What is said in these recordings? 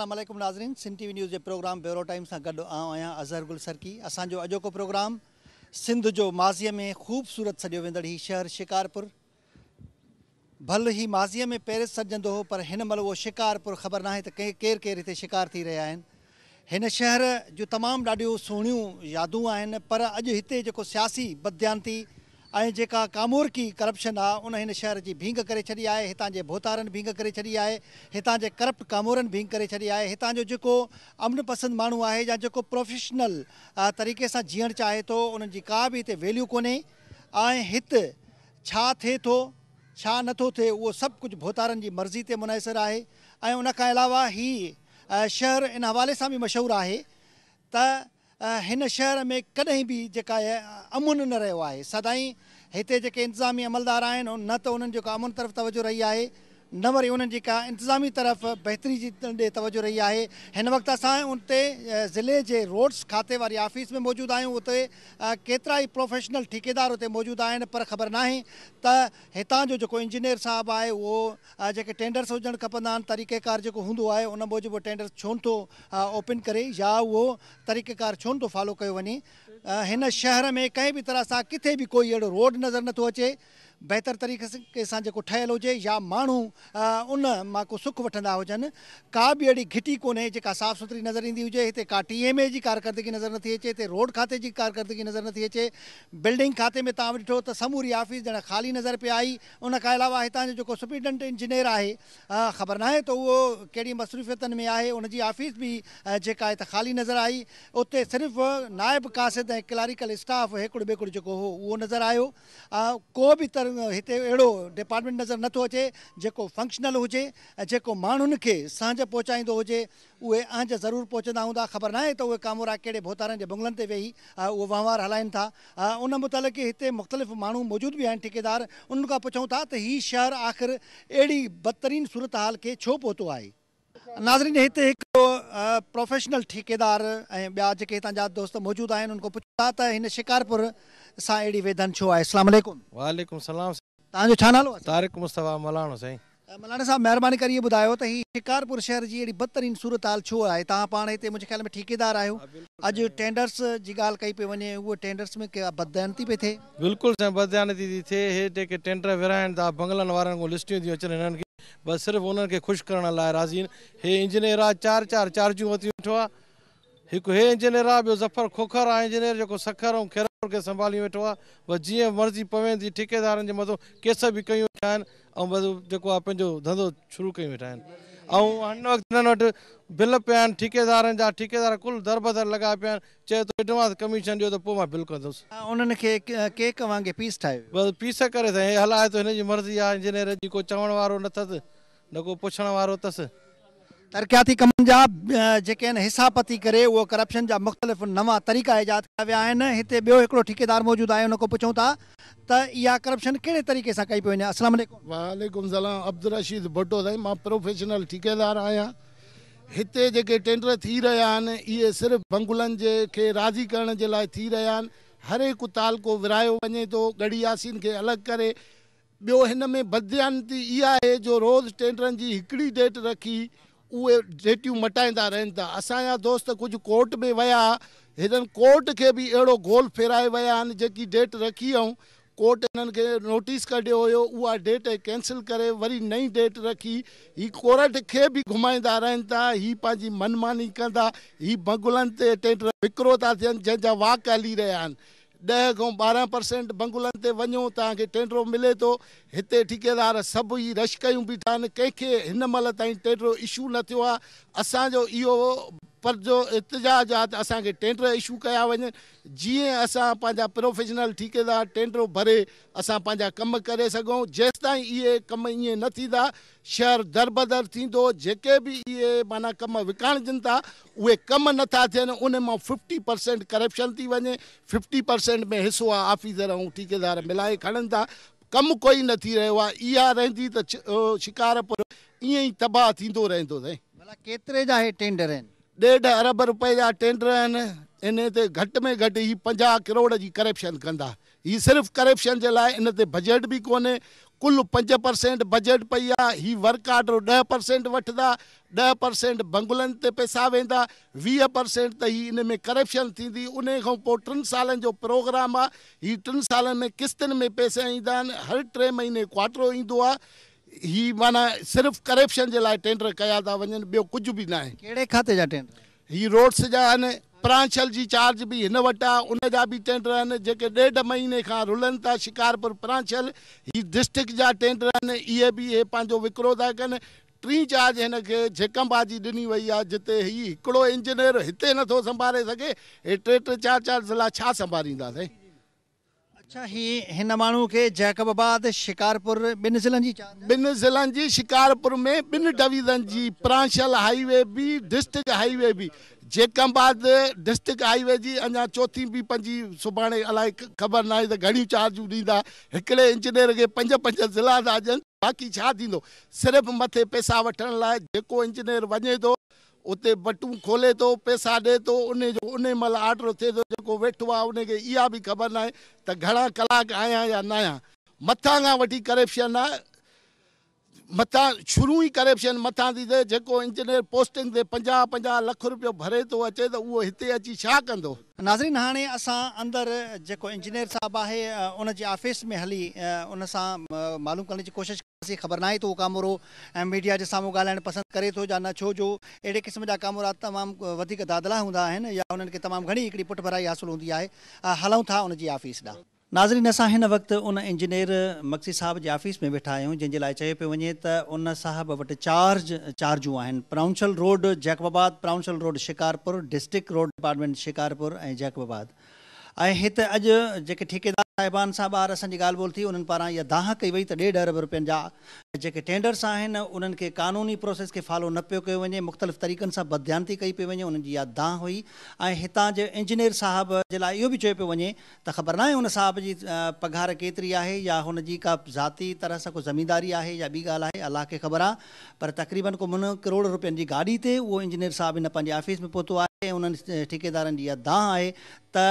असलम नाज़रीन Sindh T V news जे programme bureau time सां गॾु आयो आहियां अज़हरबुल सरकी असांजो अॼोको प्रोग्राम सिंध जो माज़ीअ में ख़ूबसूरत सॼो वेंदड़ हीउ शहरु शिकारपुर भल ही माज़ीअ में पेरिस सॾजंदो हो पर हिन महिल उहो शिकारपुर ख़बर न आहे त केरु केरु केरु हिते शिकार थी रहिया आहिनि हिन शहर जूं तमामु ॾाढियूं सुहिणियूं यादूं आहिनि पर अॼु हिते जेको सियासी बद््यांती जेका कामोरकी करप्शन आहे उन हिन शहर जी भींग करे छॾी आहे हितां जे भोतारनि भींग करे छॾी आहे हितां जे करप्ट कामोरनि भींग करे छॾी आहे हितां जो जेको अमन पसंदि माण्हू आहे या जेको प्रोफेशनल तरीक़े सां जीअणु चाहे थो उन्हनि जी का बि हिते वैल्यू कोन्हे ऐं हिते छा थिए थो छा नथो थिए उहो सभु कुझु भोतारनि जी मर्ज़ी ते मुनहसरु आहे ऐं उन खां अलावा हीउ शहर इन हवाले सां बि मशहूरु आहे त हिन शहर में कॾहिं बि जेका अमुन न रहियो आहे सदाई हिते जेके इंतिज़ामी अमलदार आहिनि न त उन्हनि जेका अमुन तरफ़ तवजो रही आहे न वरी उन्हनि जी का इंतिज़ामी तरफ़ बहितरी जी ॾे तवजो रही आहे हिन वक़्तु असां उते ज़िले जे रोड्स खाते वारी ऑफिस में मौजूदु आहियूं उते केतिरा ई प्रोफेशनल ठेकेदार उते मौजूदु आहिनि पर ख़बर न आहे त हितां जो जेको इंजीनियर साहिबु आहे उहो जेके टेंडर्स हुजणु खपंदा आहिनि तरीक़ेकार जेको हूंदो आहे उन मूजिब टेंडर्स छो नथो ओपन करे या उहो तरीक़ेकार छो नथो फॉलो कयो वञे हिन शहर में कंहिं बि तरह सां किथे बि कोई अहिड़ो रोड नज़र नथो अचे बहितर तरीक़े सां कंहिं सां जेको ठहियलु हुजे या माण्हू उन मां को सुखु वठंदा हुजनि का बि अहिड़ी घिटी कोन्हे जेका साफ़ सुथरी नज़र ईंदी हुजे हिते का टी एम ए जी कारकर्दगी नज़र नथी अचे हिते रोड खाते जी कारकर्दगी नज़र नथी अचे बिल्डिंग खाते में तव्हां ॾिठो त समूरी ऑफ़िस ॼणा ख़ाली नज़र पिया आई उनखां अलावा हितां जो जेको सुप्रीन्टेंड इंजीनियर आहे ख़बर न आहे त उहो कहिड़ी मसरूफ़तनि में आहे उनजी ऑफ़िस बि जेका आहे त ख़ाली नज़र आई उते सिर्फ़ु नायब कासिद ऐं क्लिनिकल स्टाफ हिकिड़ो बिकिड़ो जेको हो उहो नज़र आयो को बि तर इतने अड़ो डिपार्टमेंट नज़र नथो अचे जो फंक्शनल हो ऐं के माण्हुनि खे सांझ पहुचाईंदो हुजे उहे आंज ज़रूरु ख़बर ना तो कामोरा कड़े भोतारनि के बंगलन से वेही वो वहिंवार हलन था उन मुतालिक़ इतने मुख़्तलिफ़ मू मौजूद भी हैं ठेकेदार उन पुछा था त शहर आख़िर अड़ी बदतरीन सूरत हाल के छो पौत है नाज़रीन हिते हिकिड़ो प्रोफेशनल ठेकेदार ऐं ॿिया जेके हितां जा दोस्त मौजूदु आहिनि उनको पुछा त हिन शिकारपुर सां अहिड़ी वेदन छो आहे इस्लाम वालेकुम सलाम तव्हांजो छा नालो आहे तारिक मुस्तफ़ा मलाणो साईं मलाना साहिबु महिरबानी करे इहो ॿुधायो त हीअ शिकारपुर शहर जी अहिड़ी बदतरीन सूरत हाल छो आहे तव्हां पाण हिते मुंहिंजे ख़्याल में ठेकेदार आहियो अॼु टेंडर्स जी ॻाल्हि कई पई वञे उहो टेंडर्स में बदयानती पई थिए बिल्कुलु साईं बदयानती थी थिए हे जेके टेंडर विराइनि था बंगलनि वारनि खां लिस्टियूं थियूं अचनि हिननि बस सिर्फ़ उन्हनि खे ख़ुशि करण लाइ राज़ी आहिनि हे इंजीनियर आहे चारि चारि चार्जियूं वरितियूं वेठो आहे हिकु हे इंजीनियर आहे ॿियो ज़फर खोखर आहे इंजीनियर जेको सखर ऐं खेर खे संभाली वेठो आहे बसि जीअं मर्ज़ी पवे थी ठेकेदारनि जे मथां केस बि कयूं वेठा आहिनि ऐं बसि जेको आहे पंहिंजो धंधो शुरू कयूं वेठा आहिनि ऐं हिन वक़्तु वटि बिल पिया आहिनि ठीकेदारनि जा ठीकेदार कुलु दर बदर लॻा पिया आहिनि चए थो कमीशन ॾियो त पोइ मां बिल कंदुसि पीस ठाहियो पीस करे साईं हलाए थो जी मर्ज़ी आहे को पुछण वारो अथसि तरक़ियाती कम जा जेके हिसाब थी करे उहो करप्शन जा मुख़्तलिफ़ नवा तरीक़ा ईजाद कया विया आहिनि हिते ठेकेदार मौजूद आहे हुन खां पुछूं था त इहा करप्शन कहिड़े तरीक़े से कई पियो वञे असलम वालेकुम सलाम अब्दुल रशीद भुटो साईं मां ठेकेदार आया हिते जेके टेंडर थी रहा ये सिर्फ सिर्फ़ु बंगुलनि जे राज़ी करण जे लाइ थी रहिया हर एक तालको विरायो वे तो गड़ी यासीन खे अलॻि करे ॿियो में बदयानती इहा जो रोज़ टेंडर जी डेट रखी उहे जेटियूं रहन रहनि था असांजा दोस्त कुझु कोर्ट में वह हिननि कोर्ट के भी अड़ो गोल फेराए विया जी डेट रखी ऐं कोर्ट हिननि नोटिस कढियो हुयो डेट कैंसिल करे वरी नई डेट रखी हि कोर्ट के भी घुमाईंदा रहन था ही मनमानी कह ही बंगुलनि ते था थियनि जंहिंजा वाक हली रहा आहिनि ॾह खां ॿारहं परसेंट बंगुलनि ते वञो तव्हांखे टेंडरो मिले थो हिते ठीकेदार सभु ई रश कयूं बीठा आहिनि कंहिंखे हिन महिल ताईं इशू न थियो आहे असांजो પર જો احتجاجات આસા કે ટેન્ડર ઇશ્યુ કયા વજે જી આસા પાજા પ્રોફેશનલ ઠીકેદાર ટેન્ડર ભરે આસા પાજા કામ કરે સગો જેસા ઈયે કામ ઈયે નથીદા શહેર દરબદર થીંદો જેકે બી ઈયે માના કામ વિકાણ જનતા ઓયે કામ ન થાચે ને ઉનેમાં 50% કરપ્શન થી વજે 50% મે હિસ્વા ઓફિસર ઓ ઠીકેદાર મલાય ખડનતા કામ કોઈ ન થી રહેવા ઈયા રહેતી તો શિકાર પર ઈયે તબાહ થીંદો રહેંદો ભલા કેતરે જા હે ટેન્ડર હે डेढ़ अरब रुपए जा टेंडर आहिनि इन ते में घट ही पंजा करोड़ की करप्शन कंदा ही सिर्फ़ु करप्शन जे लाइ इन बजट भी कोन्हे कुल पंज परसेंट बजट पी आहे ही वर्क ऑर्डर ॾह परसेंट वठंदा ॾह परसेंट बंगलनि पैसा वेंदा वीह परसेंट त ही इन में करप्शन थींदी उन खां साल प्रोग्राम आहे ही टिनि साल में किस्तनि में पैसा इंदा हर टे महीने क्वार्टरो ईंदो आहे ही माना सिर्फ़ु करप्शन जे लाइ टेंडर कया था वञनि ॿियो कुझु बि न आहे कहिड़े खाते जा टेंडर ही रोड्स जा आहिनि परांछल जी चार्ज बि हिन वटि आहे उनजा बि टेंडर आहिनि जेके ॾेढ महीने खां रुलनि था शिकारपुर प्रांछल हीअ डिस्ट्रिक्ट जा टेंडर आहिनि इहे बि इहे पंहिंजो विकिणो था कनि टी चार्ज हिनखे जेकमबाजी ॾिनी वई आहे जिते हीउ हिकिड़ो इंजीनियर हिते नथो संभाले सघे हे टे टे चारि चारि ज़िला छा संभालींदासीं छा हिन माण्हू खे ॿिनि ज़िलनि जी शिकारपुर में ॿिनि डिवीज़न जी प्रांशल हाईवे बि डिस्ट्रिक्ट हाईवे बि जेकाबाद डिस्ट्रिक्ट हाईवे जी अञा बि पंजी सुभाणे अलाए ख़बर घणियूं चार्जूं ॾींदा हिकिड़े इंजीनियर खे पंज पंज ज़िला था ॾियनि बाक़ी छा थींदो सिर्फ़ु मथे पैसा वठण लाइ जेको इंजीनियर वञे थो उते बटूं खोले थो पैसा ॾिए थो उन जो उन महिल ऑडर थिए थो जेको वेठो आहे उनखे इहा बि ख़बर न आहे त घणा कलाक आहियां या न आहियां मथां खां वठी करप्शन आहे शुरू करप्शन जेको इंजीनियर पोस्टनि ते पंजाह लख रुपियो भरे थो अचे त उहो हिते अची छा कंदो नाज़रीन हाणे असां अंदरि जेको इंजीनियर साहिबु आहे उनजी ऑफ़िस में हली उनसां मालूम करण जी कोशिशि कंदासीं ख़बर न आहे त उहो कामरो ऐं मीडिया जे साम्हूं ॻाल्हाइणु पसंदि करे थो या न छो जो अहिड़े क़िस्म जा कामरा तमामु वधीक दादला हूंदा आहिनि या हुननि खे तमामु घणी हिकिड़ी पुट भराई हासिलु हूंदी आहे हलूं था उनजी ऑफिस ॾांहुं नाज़रीन असा इन वक्त उन इंजीनियर मक्सी साहब के ऑफिस में वेठा आयो जंहिंजे लाइ वे तो उन साहब वट चार्ज चार्जू आज provincial road Jacobabad provincial road Shikarpur district road department Shikarpur Jacobabad ऐं हिते अॼु जेके ठेकेदार साहिबान सां ॿार असांजी ॻाल्हि ॿोल थी उन्हनि पारां इहा दाह कई वई त ॾेढ अरब रुपयनि जहाँ जे टेंडर्स उन क़ानूनी प्रोसेस के फॉलो न पियो कयो वञे मुख़्तलिफ़ तरीक़नि सां बदध्यानती कई पई वे उनकी जी इहा दाह हुई ऐं हितां जे इंजीनियर साहब जे लाइ इहो बि चयो पियो वञे ख़बर ना उन साहब की पघार केतरी है या उनकी का जी तरह से को ज़मीदारी आहे या बी ॻाल्हि अल्लाह के ख़बर आहे पर तक़रीबन को मुन करोड़ रुपये की गाड़ी ते वो इंजीनियर साहब इन पंहिंजे ऑफिस में पहुतो है ऐं उन्हनि ठेकेदारनि जी इहा दाह आहे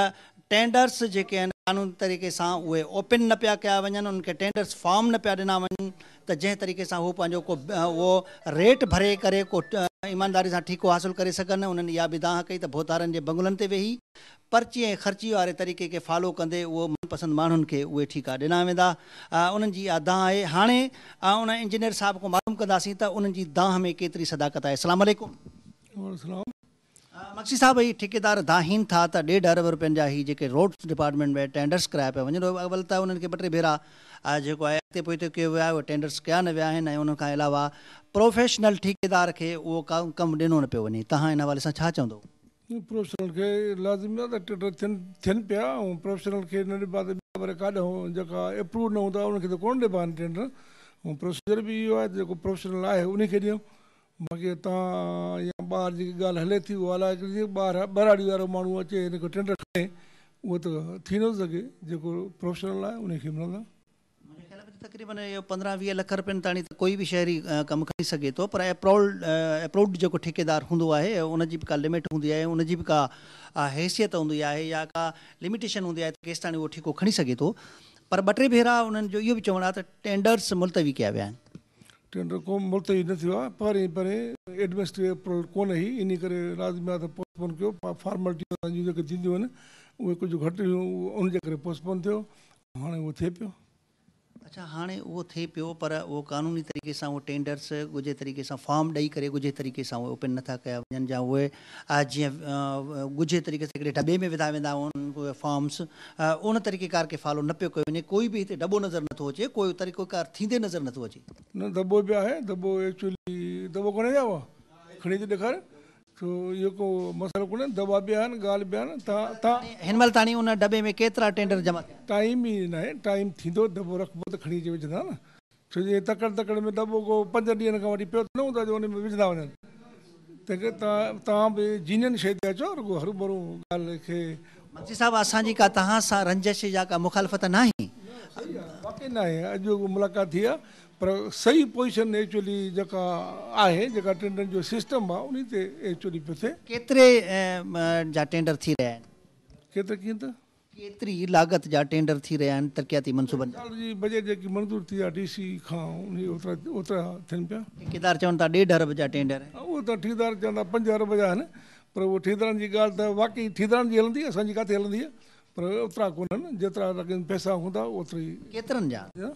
टेंडर्स जेके आहिनि कानूनी तरीक़े सां उहे ओपन न पिया कया वञनि उन्हनि टेंडर्स फॉर्म न पिया ॾिना वञनि त जंहिं तरीक़े सां उहो पंहिंजो को उहो रेट भरे करे को ईमानदारी सां ठीको हासिलु करे सघनि उन्हनि इहा बि दाह कई त भोतारनि जे बंगलनि ते वेही पर्ची ऐं ख़र्ची वारे तरीक़े खे फॉलो कंदे उहो मनपसंदि माण्हुनि खे उहे ठीका ॾिना वेंदा उन्हनि जी इहा दांह आहे हाणे उन इंजीनियर साहिबु को मालूम कंदासीं त उन्हनि जी दांह में केतिरी सदाकत आहे सलामकु ठेकेदार दाहिन था त ॾेढ अरब रुपियनि जा ही जेके रोड डिपार्टमेंट में टेंडर्स कराए पिया वञे त हुननि खे ॿ टे भेरा जेको आहे टेंडर्स कया न विया आहिनि ऐं उनखां अलावा प्रोफेशनल ठीकेदार खे उहो कम कमु ॾिनो न पियो वञे तव्हां हिन हवाले सां छा चवंदव पंद्रहं वीह लख रुपियनि ताणी त कोई बि शहरी कमु खणी सघे थो पर जेको ठेकेदार हूंदो आहे उनजी बि का लिमिट हूंदी आहे उनजी बि का हैसियत हूंदी आहे या का लिमिटेशन हूंदी आहे केसिताणी उहो ठीकु खणी सघे थो पर ॿ टे भेरा उन्हनि जो इहो बि चवणु आहे त टेंडर्स मुलती कया विया आहिनि टेंडर को मुल्ती न थियो आहे परे परे एडमिनिस्ट्रेटिव अप्रूवल कोन हुई इन करे राजमिया त पोस्टपोन कयो फॉर्मेलिटी फॉर्मेलिटियूं जेके थींदियूं आहिनि उहे कुझु घटि हुयूं उनजे करे पोस्टपोन थियो हाणे उहो थिए पियो अच्छा हाणे उहो थिए पियो पर उहो कानूनी तरीक़े सां उहो टेंडर्स गुझे तरीक़े सां फॉर्म ॾेई करे गुझे तरीक़े सां उहे ओपिन नथा कया वञनि जा उहे जीअं तरीक़े सां हिकिड़े में विधा वेंदा फॉर्म्स उन तरीक़ेकार खे फॉलो न पियो कयो वञे कोई बि हिते नज़र नथो अचे कोई तरीक़ोकार थींदे नज़र नथो अचे छो इहो कोन्हे तकड़ि तकड़ में पंज ॾींहं खां वठी मुलाक़ात थी आहे पर सही पोज़ीशन पर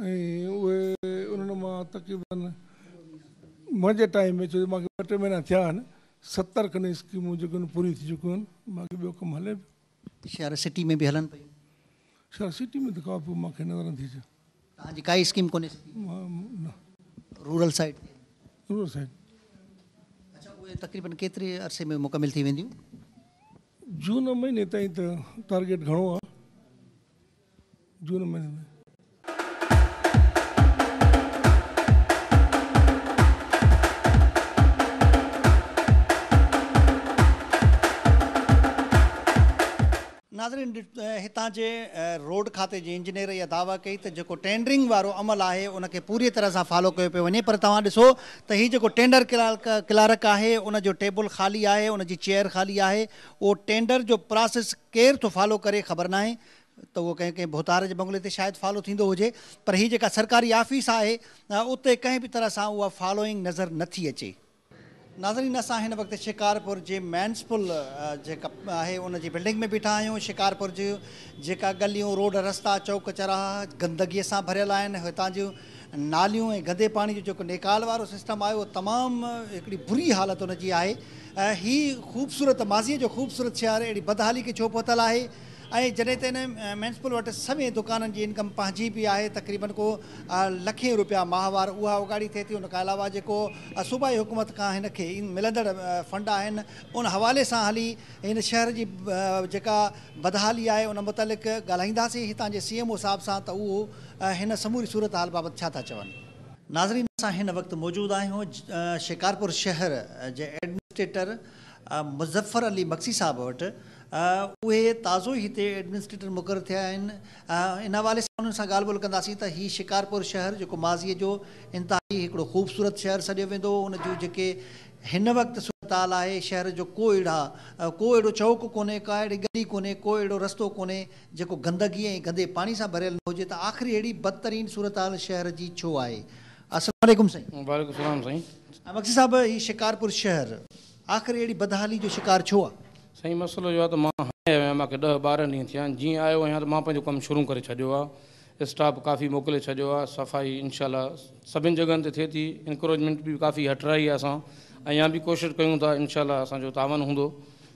એ ઓ અને મા تقريبا મજે ટાઈમ મે મે ધ્યાન 70 કની સ્કીમ પૂરી ચુક્યો બાકી ઓ કમ હલે શાર સિટી મે ભી હલન શાર સિટી મે દેખાવ માખે નજરંદી તાજી કઈ સ્કીમ કોને રૂરલ સાઈડ રૂરલ સાઈડ અચ્છા ઓય تقريبا કિતરે અરસે મે મુકમ્મલ થી વેદી જૂન મે તા તો ટાર્ગેટ ઘણો આ જૂન મે नाज़रीन हितां जे रोड खाते जी इंजीनियर इहा दावा कई तो जो टेंडरिंग वो अमल है उनके पूरी तरह से फॉलो कयो पे वे पर तव्हां ॾिसो त हीउ जेको टेंडर क्लार्क क्लार्क है उन टेबल ख़ाली आहे उनजी चेयर ख़ाली है वो टेंडर जो प्रोसेस केर तो फॉलो करे ख़बर ना तो त कें कंहिं भोतार के बंगले ते शायदि फॉलो थींदो हुजे पर हीअ जेका सरकारी ऑफिस है उते कंहिं बि तरह सां उहा फॉलोइंग नज़र नथी अचे नाज़रीन असां हिन शिकारपुर के मैंसपुल जेका उन बिल्डिंग में बीठा आहियूं शिकारपुर जूं जेका गलियूं रोड रस्ता चौक चौराहा गंदगी सां भरियल आहिनि हितां जूं नालियूं गंदे पाणी जो जेको नेकाल वारो सिस्टम आहे उहो तमामु बुरी हालत उनजी आहे ऐं ख़ूबसूरत माजी जो ख़ूबसूरत शहर अड़ी बदहाली खे छो पहुतल है जैसे जॾहिं त वे दुकान की इनकम पी भी है तक़रीबन को लखे रुपया माहवार उगाड़ी थे थी उन अलावा जो सूबाई हुकूमत का इनके खे फंड उन हवाले से हली इन शहर जी बदहाली है उन मुतलिक़ ॻाल्हाईंदासीं इतने सी एम ओ साहब से तो उहो समूरी सूरत हाल बाबत छा नाज़रीन अस हिन वक़्तु मौजूदु शिकारपुर शहर के एडमिनिस्ट्रेटर मुजफ्फर अली मक्सी साहब वट उहे ताज़ो हिते एडमिनिस्ट्रेटर मुक़ररु थिया आहिनि इन हवाले सां उन्हनि सां ॻाल्हि ॿोल कंदासीं त शिकारपुर शहर जो माजी जो इंतिहाई ख़ूबसूरत शहर सॾियो वो हुन जूं जेके हिन शहर जो को अहिड़ा को अहिड़ो चौक कोन्हे अड़ी गली कोन्हे को अहिड़ो रस्तो को जेको गंदगी गंदे पानी से भरियलु हो आख़िरी अड़ी बदतरीन सूरताल शहर की छो है असलम साईं वालेकुम साईं मक्सी शिकारपुर शहर आख़िरी अड़ी बदहाली जो शिकार छो आहे साईं मसलो जो आहे त मां हाणे आयो आहियां मूंखे ॾह ॿारहं ॾींहं थिया आहिनि जीअं आयो आहियां त मां पंहिंजो कमु शुरू करे छॾियो आहे स्टाफ काफ़ी मोकिले छॾियो आहे सफ़ाई इनशाला सभिनि जॻहियुनि ते थिए थी एंक्रोचमेंट बि काफ़ी हटराई आहे असां ऐं या बि कोशिशि कयूं था इनशाला असांजो तावन हूंदो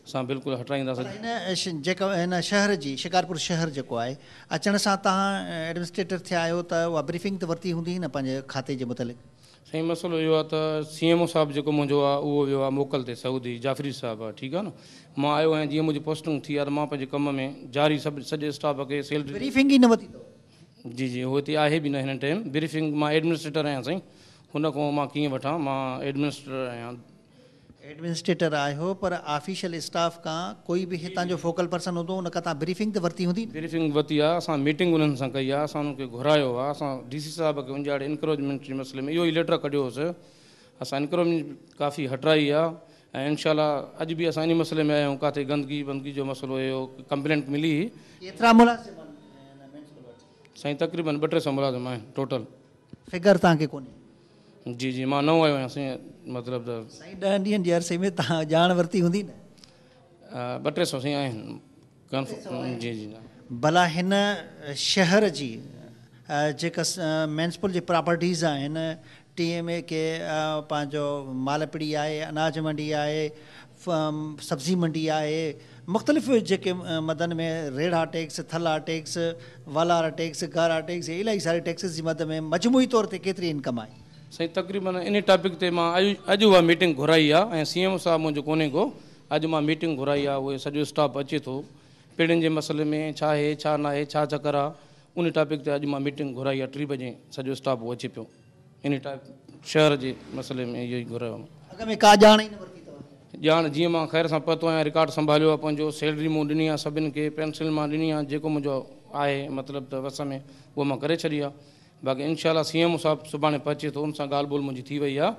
असां बिल्कुलु हटाईंदासीं जेका हिन शहर जी शिकारपुर शहर जेको आहे अचण सां तव्हां एडमिनिस्ट्रेटर थिया आहियो त उहा ब्रीफिंग त वरिती हूंदी न पंहिंजे खाते जे मुतालिक़ साईं मसलो इहो आहे त सी एम ओ साहिब जेको मुंहिंजो आहे उहो वियो आहे मोकल ते सऊदी जाफ़री साहिबु आहे ठीकु आहे न मां आयो आहियां जीअं मुंहिंजी पोस्टिंग थी आहे त मां पंहिंजे कम में जारी सॼे स्टाफ खे जी जी उहो हिते आहे बि न हिन टाइम ब्रीफिंग मां एडमिनिस्ट्रेटर आहियां साईं हुन खों मां कीअं वठां मां एडमिनिस्ट्रेटर आहियां पर ऑफिशियल स्टाफ खां कोई बि हितां जो आहे असां मीटिंग उन्हनि सां कई आहे असां हुननि खे घुरायो आहे असां डी सी साहिब खे एनक्रोजमेंट जे मसइले में इहो ई लैटर कढियोसि असां एनक्रोचमेंट काफ़ी हटाई आहे ऐं इनशा अॼु बि असां इन मसइले में आहियूं किथे गंदगी बंदगी जो मसलो इहो कंप्लेंट मिली मुलाज़िम साईं तकरीबन ॿ टे सौ मुलाज़िम आहिनि टोटल जी जी मां न आयो आहियां साईं मतिलबु साईं ॾह ॾींहंनि जे अरसे में तव्हां ॼाण वरिती हूंदी न ॿ टे सौ साईं कंफर्म जी जी भला हिन शहर जी जेका म्युनिसिपल जी प्रॉपर्टीज़ आहिनि टीह में के पंहिंजो मालपड़ी आहे अनाज मंडी आहे सब्ज़ी मंडी आहे मुख़्तलिफ़ जेके मदन में रेड़ा टैक्स थला टैक्स वालारा टैक्स गारा टैक्स इलाही सारे टैक्सिस जी मद में मजमूई तौर ते केतिरी इनकम आहे साईं तकरीबन इन टॉपिक ते मां अॼु उहा मीटिंग घुराई आहे ऐं सी एम साहिबु मुंहिंजो कोन्हे को अॼु मां मीटिंग घुराई आहे उहे सॼो स्टाफ अचे थो पेड़ियुनि जे मसइले में छा आहे छा नाहे छा चकर आहे उन टॉपिक ते अॼु मां मीटिंग घुराई आहे टी बजे सॼो स्टाफ उहो अचे पियो इन टॉप शहर जे मसइले में इहो ई घुरायो मां ॼाण जीअं मां ख़ैर सां पहुतो आहियां रिकॉड संभालियो आहे पंहिंजो सैलरी मूं ॾिनी आहे सभिनि खे पेंसिल मां ॾिनी आहे जेको मुंहिंजो आहे मतिलबु त वस में उहा मां करे छॾी आहे बाक़ी इनशा सी एम ओ साहिबु सुभाणे पहुचे थो उन सां ॻाल्हि ॿोल मुंहिंजी थी वई आहे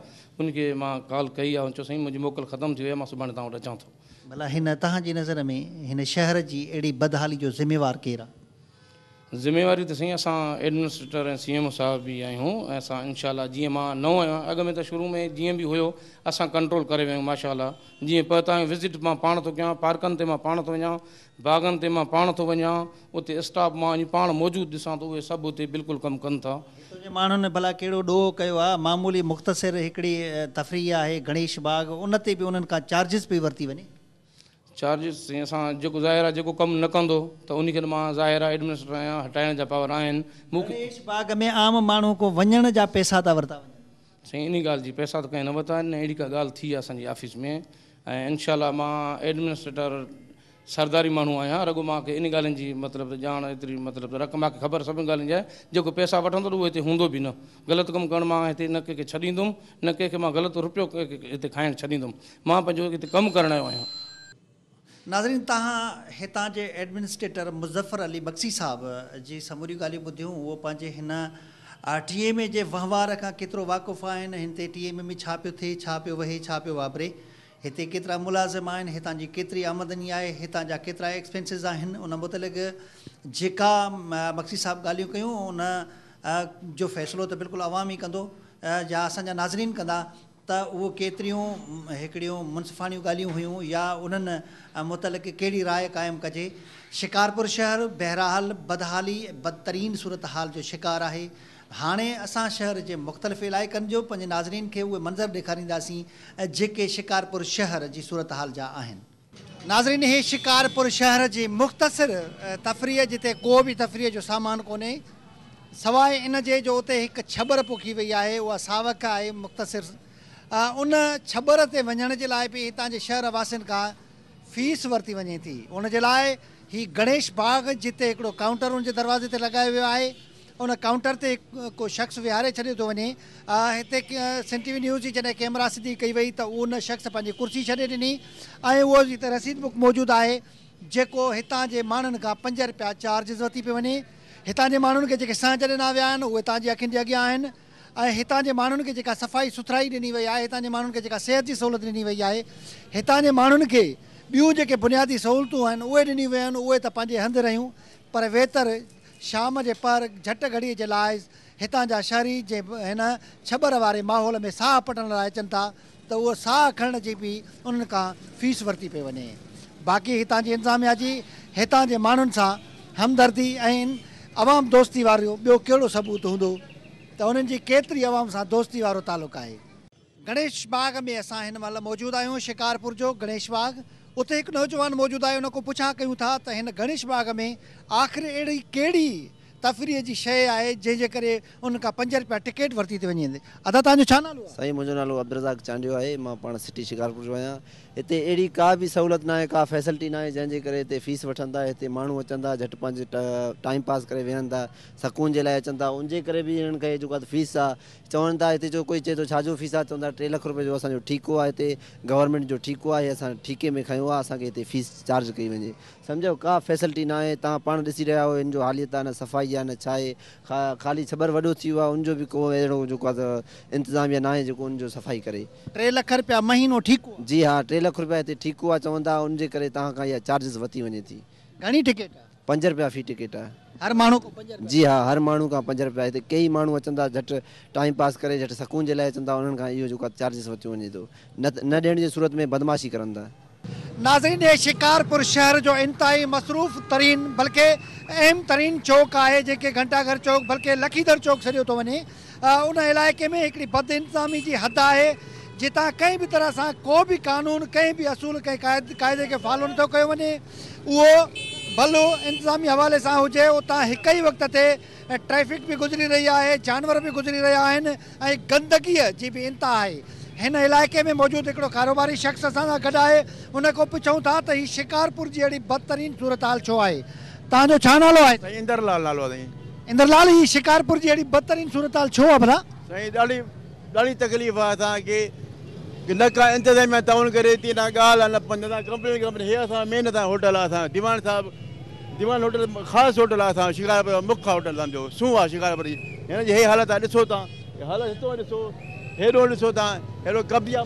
उनखे मां कॉल कई आहे मुंहिंजी मोकल ख़तमु थी वई आहे मां सुभाणे तव्हां वटि अचां थो भला हिन तव्हांजी नज़र में हिन शहर जी अहिड़ी बदहाली जो ज़िमेवारु केरु आहे ज़िमेवारी त सही असां एडमिनिस्ट्रेटर ऐं सी एम ओ साहिब बि आहियूं ऐं असां इनशा जीअं मां न आहियां अॻु में त शुरू में जीअं बि हुयो असां कंट्रोल करे विया आहियूं माशा जीअं पियो विज़िट मां पाण थो कयां पार्कनि ते मां पाण थो वञा बागनि ते मां पाण थो वञा उते स्टाफ मां पाण मौजूदु ॾिसां थो उहे सभु हुते बिल्कुलु कमु कनि था माण्हुनि भला कहिड़ो ॾोहो कयो आहे मामूली मुख़्तसिर हिकिड़ी तफ़री आहे गणेश बाग़ उन ते बि उन्हनि खां चार्जिस पई वरिती वञे चार्जिस जेको ज़ाहिर आहे जेको कमु न कंदो त उनखे मां ज़ाहिरा एडमिनिस्ट्रेटर आहियां हटाइण जा पावर आहिनि मूंखे साईं इन ॻाल्हि जी पैसा त कंहिं न वरिता आहिनि न अहिड़ी का ॻाल्हि थी आहे असांजी ऑफ़िस में ऐं इनशा मां एडमिनिस्ट्रेटर सरदारी माण्हू आहियां रगु मांखे इन ॻाल्हियुनि जी मतिलबु ॼाण एतिरी मतिलबु रक़म मूंखे ख़बर सभिनि ॻाल्हियुनि जा जेको पैसा वठंदो त उहो हिते हूंदो बि न ग़लति कमु करणु मां हिते न कंहिंखे छॾींदुमि न कंहिंखे मां ग़लति रुपियो हिते खाइणु छॾींदुमि मां पंहिंजो हिते कमु आयो आहियां नाज़रीन तव्हां हितां जे एडमिनिस्ट्रेटर मुज़फ़र अली बक्सी साहब जी समूरी ॻाल्हियूं ॿुधियूं उहो पंहिंजे हिन टी एम ए जे वहिंवार खां केतिरो में छा पियो थिए छा पियो वहे वापरे इतने केतिरा मुलाज़िम आहिनि की केतरी आमदनी आहे हितां जा केतिरा एक्सपेंसिस उन मुतलिक़ जेका बक्सी साहब गाल उन जो फैसलो तो बिल्कुल अवामी ई या असांजा नाज़रीन कंदा त उहो केतिरियूं हिकिड़ियूं मुनसिफ़ानियूं ॻाल्हियूं हुयूं या उन्हनि मुतलिक़ कहिड़ी राय क़ाइमु कजे शिकारपुर शहर बहरहाल बदहाली बदतरीन सूरत हाल जो शिकार आहे हाणे असां शहर जे मुख़्तलिफ़ इलाइक़नि जो पंहिंजे नाज़रीन खे उहे मंज़र ॾेखारींदासीं जेके शिकारपुर शहर जी सूरत हाल जा आहिनि नाज़रीन हे शिकारपुर शहर जी मुख़्तसिर तफ़रीह जिते को बि तफ़रीह जो सामान कोन्हे सवाइ इन जे जो उते हिकु छबर पोखी वई आहे उहा सावक आहे मुख़्तसिर उन छबर ते वञण जे लाइ बि हितां जे शहर वासियुनि खां फीस वरिती वञे थी उनजे लाइ गणेश बाग जिते हिकिड़ो काउंटर उन दरवाज़े ते लॻायो वियो आहे उन काउंटर ते को शख़्स विहारे छॾियो थो वञे हिते सिन टी वी न्यूज़ जी जॾहिं कैमरा सिधी कई वई त उन शख़्स पंहिंजी कुर्सी छॾे ॾिनी ऐं उहो हिते रसीद बुक मौजूदु आहे जेको हितां जे माण्हुनि खां पंज रुपया चार्जिस वरिती पियो वञे हितां जे माण्हुनि खे जेके सहं छॾिना विया आहिनि उहे अखियुनि जे ऐं के जे के सफ़ाई सुथराई दिनी वही है इतने जे के सेहत की सहूलत दिनी वही है वई के हितां के बू जो बुनियादी सहूलियतूं आहिनि उहे ॾिनी वियूं आहिनि उहे त पर वेतर शाम के पर झट घड़ी के लाइ हितां जहाँ शहरी जे हिन छबर वारे माहौल में साह पटण लाइ अचन था तो वह साह खणण की भी उन फीस वरती पे वे बाक़ी हितां की इंतजामिया की हितां के माण्हुनि से हमदर्दी आवाम दोस्ती वारो बो कड़ो सबूत होंद त हुननि जी केतिरी आवाम सां दोस्ती वारो तालुक़ु आहे गणेश बाग में असां हिन महिल मौजूदु आहियूं शिकारपुर जो गणेश बाग उते हिकु नौजवान मौजूदु आहे हुन खां पुछा कयूं था त हिन गणेश बाग में आख़िरी अहिड़ी कहिड़ी तफ़रीअ जी शइ आहे जंहिंजे करे हुनखां पंज रुपया टिकेट वरिती थी वञे अदा तव्हांजो छा नालो साईं मुंहिंजो नालो अब्रज़ाक चांडियो आहे मां पाण सिटी शिकारपुर जो आहियां हिते अहिड़ी का बि सहूलियत न आहे का फैसलिटी नाहे जंहिंजे करे हिते फीस वठनि था हिते माण्हू अचनि था झटि पंहिंजे टाइम पास करे वेहनि था सकून जे लाइ अचनि था उनजे करे बि हिननि खे जेको आहे फीस आहे चवनि था हिते जो कोई चए थो छाजो फीस आहे चवनि टे लख रुपया जो असांजो ठीकु आहे हिते गवर्नमेंट जो ठीको आहे असां ठीके में खयों आहे असांखे हिते फीस चार्ज कई वञे सम्झो का फैसिलिटी नाहे तव्हां पाण ॾिसी रहिया आहियो जो हालियत आहे न सफ़ाई आहे न छा आहे ख़ाली छबर वॾो थी वियो आहे उनजो बि को अहिड़ो जेको आहे इंतिज़ामिया न आहे जेको सफ़ाई करे टे लख रुपया महीनो जी हा टे लख रुपया हिते ठीकु आहे चवंदा उनजे करे तव्हां खां इहा चार्जिस वरिती वञे थी घणी टिकेट पंज रुपया फी टिकेट आहे हर माण्हू जी हा हर माण्हू खां पंज रुपया हिते कई माण्हू अचंदा झटि टाइम पास करे झटि सुकून जे लाइ अचंदा उन्हनि चार्जिस वरितो वञे थो न न ॾियण सूरत में बदमाशी करंदा नाज़रीन शिकारपुर शहर जो इंतिहाई मसरूफ़ तरीन बल्कि अहम तरीन चौक आहे जेके घंटाघर चौक बल्कि लखीधर चौक सॼो थो वञे उन इलाइक़े में बद इंतज़ामी जी हदि आहे जितां कंहिं बि तरह सां को बि कानून कंहिं बि असूल कंहिं क़ाइ क़ाइदे खे फॉलो नथो कयो वञे उहो भलो इंतिज़ामिया हवाले सां हुजे उतां हिकु ई वक़्त ते ट्रैफ़िक बि गुज़री रही आहे जानवर बि गुज़री रहिया आहिनि ऐं गंदगीअ जी बि इनता आहे हिन इलाइक़े में मौजूदु हिकिड़ो कारोबारी शख़्स असां सां गॾु आहे हुन खां पुछूं था त हीअ शिकारपुर जी अहिड़ी बदतरीन सूरत हाल छो आहे तव्हांजो छा नालो आहे छो आहे भला की न का इंतिज़ामिया तउनि करे ॻाल्हि आहे न पाणी हे असांजो मेन होटल आहे असांजो दीवान साहिबु दीवान होटल ख़ासि होटल आहे असांजो मुख्य होटल सूह आहे शिकारपुरी हिनजी हे हालत आहे ॾिसो तव्हां हालत हेतिरो ॾिसो हेॾो ॾिसो तव्हां हेॾो कब्ज़ा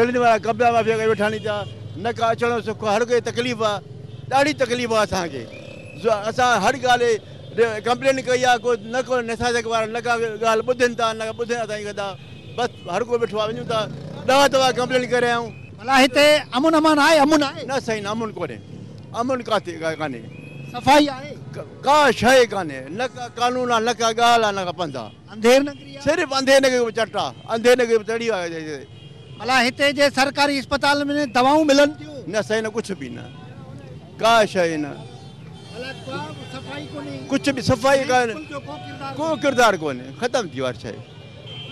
रेला कब्ज़ा माफ़ी करे वेठा था न का अचण जो सुख हर कोई तकलीफ़ आहे ॾाढी तकलीफ़ आहे असांखे असां हर ॻाल्हि कंप्लेन कई आहे को न को निसास न का ॻाल्हि ॿुधनि था न का ॿुधनि बसि हर को वेठो आहे दवा દવા દવા કમ્પ્લેન કરે હું ભલા હિતે અમુન अमन आए અમુન આય ना સહી ના अमन કોને અમુન કાથી કાને सफाई आए का शय काने न का कानून न का गाल न का पंधा अंधेर नगरी सिर्फ अंधेर नगरी चट्टा अंधेर नगरी तड़ी आ जे भला हते जे सरकारी अस्पताल में दवाऊं मिलन थी ना सही ना कुछ भी ना का शय ना भला तो सफाई कोनी कुछ भी सफाई का को किरदार कोने खत्म दीवार छे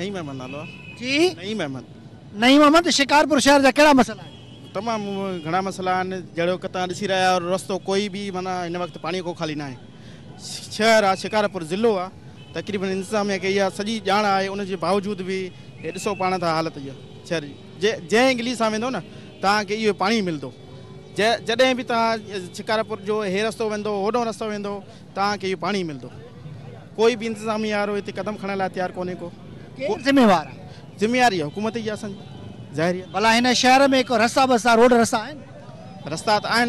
नहीं मेहमान नालो જી નહીં મહેમાન નહીં મહેમાન शिकारपुर શહેર જા કેડા મસલા तमाम घणा मसला आहिनि जहिड़ो किथां ॾिसी रहिया और रस्तो कोई भी माना इन वक्त पानी को खाली ना आहे शहर आ शिकारपुर ज़िलो आ तक़रीबन इंतज़ामिया खे इहा सॼी ॼाण आहे उनजे बावजूदि बि हे ॾिसो पाण था हालत इहा शहर जी जे जंहिं गली सां वेंदो न तव्हांखे इहो पाणी मिलंदो जंहिं जॾहिं बि तव्हां शिकारपुर जो हे रस्तो वेंदो होॾो रस्तो वेंदो तव्हांखे इहो पाणी मिलंदो कोई भी इंतिज़ामी वारो हिते क़दम खणण लाइ तयारु कोन्हे को आहिनि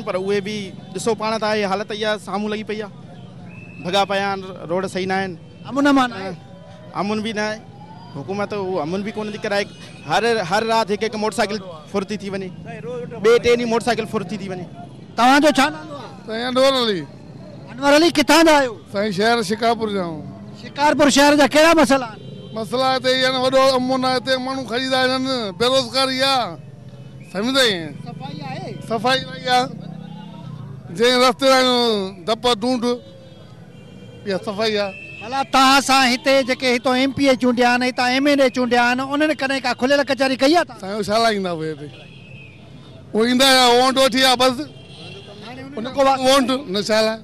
पर उहे बि ॾिसो पाण त हालत इहा साम्हूं लॻी पई आहे भॻा पिया रोड सही न आहिनि अमुन बि न आहे हुकूमत उहो अमुन बि कोन थी कराए हर हर राति हिकु हिकु थी वञे मसला हिते ई आहिनि वॾो अमो न हिते माण्हू ख़रीदा आहिनि बेरोज़गारी आहे सम्झंदा सफ़ाई नई आहे जंहिं रस्ते आहियूं धप ढूंढ इहा सफ़ाई आहे भला तव्हां सां हिते जेके हितां एम पी ए चूंडिया आहिनि हितां एम एल ए चूंडिया का खुलियल कचहरी कई आहे साईं छा लाईंदा उहे हिते न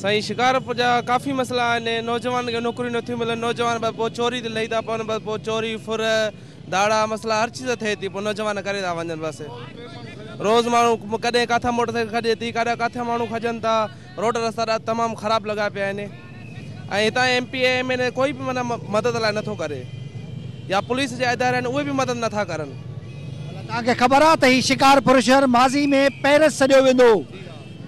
साईं शिकारपुर जा काफ़ी मसइला आहिनि नौजवान खे नौकरियूं नथियूं मिलनि नौजवान पोइ चोरी लही था पवनि पोइ चोरी फुर दाड़ा मसला हर चीज़ थिए थी पोइ नौजवान करे था वञनि बसि रोज़ु माण्हू कॾहिं किथे मोटर साइकिल खजे थी कॾहिं किथे माण्हू खजनि था रोड रस्ता तमामु ख़राबु लॻा पिया आहिनि ऐं हितां एम पी एम एन कोई बि माना मदद लाइ नथो करे या पुलिस जा इदारा आहिनि उहे बि मदद नथा करनि तव्हांखे ख़बर आहे त हीउ माज़ी में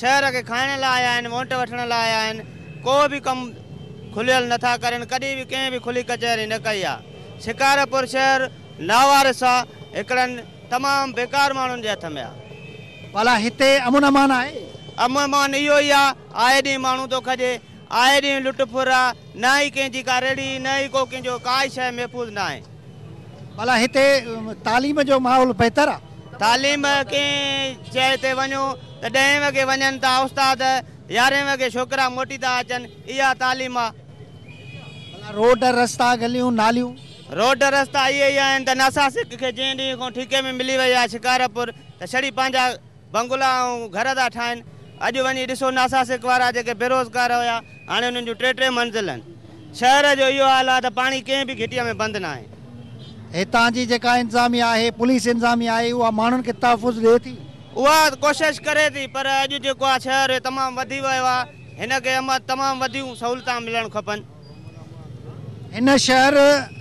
शहर के खाइण लाइ आया वोट वठण लाइ आया आहिनि को भी कम खुलियल नथा करनि कॾहिं भी कें भी खुली कचहरी न कई आ शिकारपुर शहर नावार सां हिकिड़नि बेकार माण्हुनि जे हथ में आहे भला हिते अमूनमान इहो ई आए दी माण्हू तो खजे आहे ॾींहुं लुट फुर आहे न ई कंहिंजी कारे कंहिंजो काई शइ महफ़ूज़ ना आहे भला हिते तालीम जो माहौल बेहतर आ तालीम कंहिं चए ते वञो त ॾह वॻे वञनि उस्ताद यारहें वगे छोकिरा मोटी था अचन इं तालीम रोड रस्ता नाल रोड रस्ता ये ई आहिनि त नासासिक खे जंहिं ॾींहुं खां ठीके में मिली वई आहे शिकारपुर त छॾी पंहिंजा बंगुला घर था ठाइन अज वही ॾिसो नासिक वारा जो बेरोज़गार हुआ हाँ हुननि टे टे मंज़िल शहर जो यो हाल आहे त पाणी कंहिं बि में बंद ना है इतना जी जो इंतजामिया है पुलिस इंतजामिया है वह मान तहफ़ुज़ ॾिए थी वह कोशिश करे थी पर अज जो शहर तमामु वधी वियो आहे हिनखे अमा तमामु वधियूं सहूलियतां शहर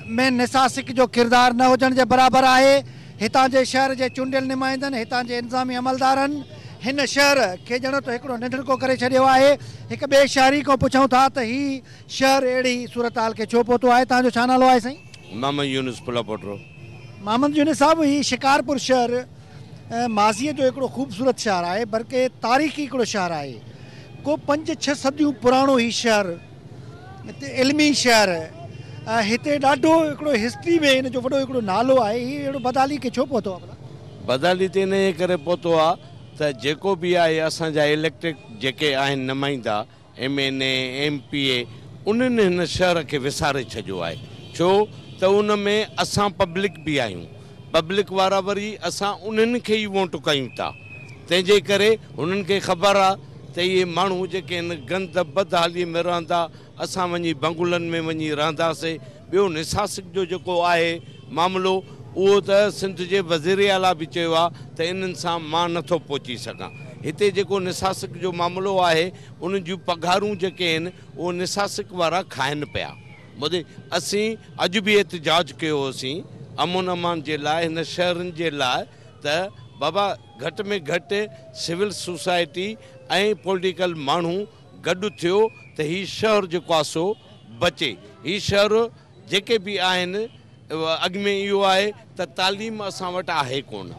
में निसासिक जो किरदार न होजन के बराबर है इतना के शहर के चूंडियल नुमाइंदनि हितां जे इंतिज़ामी अमलदारनि हिन शहर के ॼण तो हिकिड़ो कर करे छॾियो शहरी को पुछूं था त हीउ शहर अड़ी सूरत हाल के छो पहुतो है तव्हांजो नालो है सही मोहम्मद यूनिस पुला पोटरो मोहम्मद यूनिस साहब ही शिकारपुर शहर माज़ीअ जो हिकिड़ो ख़ूबसूरत शहर आहे बल्कि तारीख़ी हिकिड़ो शहरु आहे को पंज छह सदियूं पुराणो ई शहर हिते शहर हिते ॾाढो हिकिड़ो हिस्ट्री में हिन जो वॾो हिकिड़ो नालो आहे ही अहिड़ो बदाली खे छो पहुतो आहे बदाली ते इन जे करे पहुतो आहे त जेको बि आहे असांजा इलेक्ट्रिक जेके आहिनि नुमाइंदा M N A M P A उन्हनि हिन शहर खे विसारे छॾियो आहे छो त उन में असां पब्लिक बि आहियूं पब्लिक वारा वरी असां उन्हनि खे ई वोट कयूं था तंहिंजे करे हुननि खे ख़बर आहे त इहे माण्हू जेके आहिनि गंद बद हाली में रहंदा असां वञी बंगुलनि में वञी रहंदासीं ॿियो निसासिक जो जेको आहे मामिलो उहो त सिंध जे वज़ीर आला बि चयो आहे त इन्हनि सां मां नथो पहुची सघां हिते जेको निसासिक जो मामिलो आहे उन जूं पघारूं जेके आहिनि उहो निसासिक वारा खाइनि पिया ॿुध असीं अॼु बि एतिजाज कयोसीं अमुन अमान जे लाइ हिन शहरनि जे लाइ त बाबा घटि में घटि सिविल सोसाइटी ऐं पोलिटिकल माण्हू गॾु थियो त हीअ शहर जेको आहे सो बचे हीअ शहर जेके बि आहिनि अॻ में इहो आहे त तालीम असां वटि आहे कोन